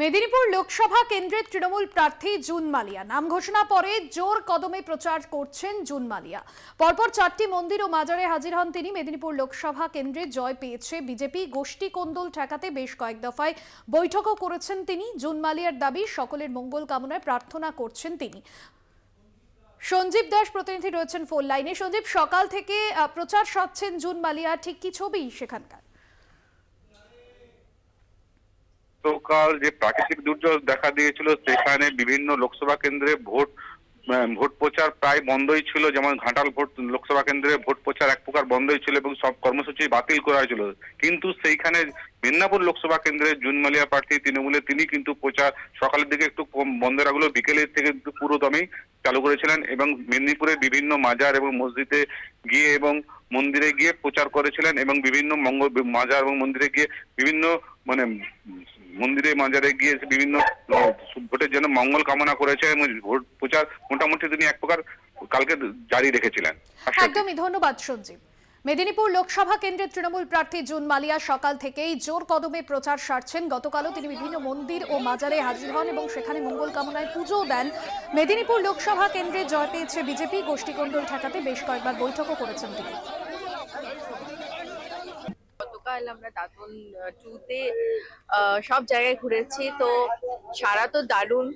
মেদিনীপুর লোকসভা কেন্দ্রে তৃণমূল প্রার্থী জুন মালিয়া নাম ঘোষণা পরে জোর কদমে প্রচার করছেন জুন মালিয়া পরপর চারটি মন্দির ও মাজারে হাজির হন তিনি মেদিনীপুর লোকসভা কেন্দ্রে জয় পেয়েছে বিজেপি গোষ্ঠী কোন্দল ঠেকাতে বেশ কয়েক দফায় বৈঠকও করেছেন তিনি জুন মালিয়ার দাবি সকলের মঙ্গল কামনায় প্রার্থনা করছেন তিনি সঞ্জীব দাস প্রতিনিধি রয়েছেন ফোন লাইনে সঞ্জীব সকাল থেকে প্রচার সাচ্ছেন জুন মালিয়া ঠিক কি ছবি সেখানকার গতকাল যে প্রাকৃতিক দুর্যোগ দেখা দিয়েছিল সেখানে বিভিন্ন লোকসভা কেন্দ্রে ভোট ভোট প্রচার প্রায় বন্ধই ছিল যেমন ঘাটাল ভোট লোকসভা কেন্দ্রে ভোট প্রচার এক প্রকার বন্ধই ছিল এবং সব কর্মসূচি বাতিল করা হয়েছিল কিন্তু সেইখানে মেদিনীপুর লোকসভা কেন্দ্রে জুনমালিয়া প্রার্থী তৃণমূলে তিনি কিন্তু প্রচার সকালের দিকে একটু কম বন্ধ রাখলো বিকেলের থেকে কিন্তু পুরো দমেই চালু করেছিলেন এবং মেদিনীপুরের বিভিন্ন মাজার এবং মসজিদে গিয়ে এবং মন্দিরে গিয়ে প্রচার করেছিলেন এবং বিভিন্ন মঙ্গল মাজার এবং মন্দিরে গিয়ে বিভিন্ন মানে মন্দিরে মাজারে গিয়ে বিভিন্ন ভোটের জন্য মঙ্গল কামনা করেছে এবং ভোট প্রচার মোটামুটি তিনি এক প্রকার কালকে জারি রেখেছিলেন হ্যাঁ, একদমই ধন্যবাদ সঞ্জীব মেদিনীপুর লোকসভা কেন্দ্রের তৃণমূল প্রার্থী জুন মালিয়া সকাল থেকেই জোর কদমে প্রচার সারছেন গতকালও তিনি বিভিন্ন মন্দির ও মাজারে হাজির হন এবং সেখানে মঙ্গল কামনায় পুজো দেন মেদিনীপুর লোকসভা কেন্দ্রে জয় পেয়েছে বিজেপি গোষ্ঠীকণ্ডল ঠেকাতে বেশ কয়েকবার বৈঠকও করেছেন তিনি গতকাল আমরা দাদন টুতে সব জায়গায় ঘুরেছি তো সারা তো দারুণ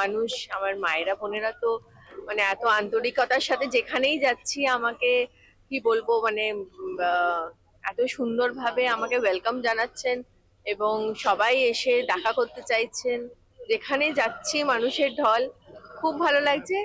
মানুষ আমার মায়েরা বোনেরা তো মানে এত আন্তরিকতার সাথে যেখানেই যাচ্ছি আমাকে কি বলবো মানে এত সুন্দরভাবে আমাকে ওয়েলকাম জানাচ্ছেন এবং সবাই এসে দেখা করতে চাইছেন যেখানে যাচ্ছি মানুষের ঢল খুব ভালো লাগছে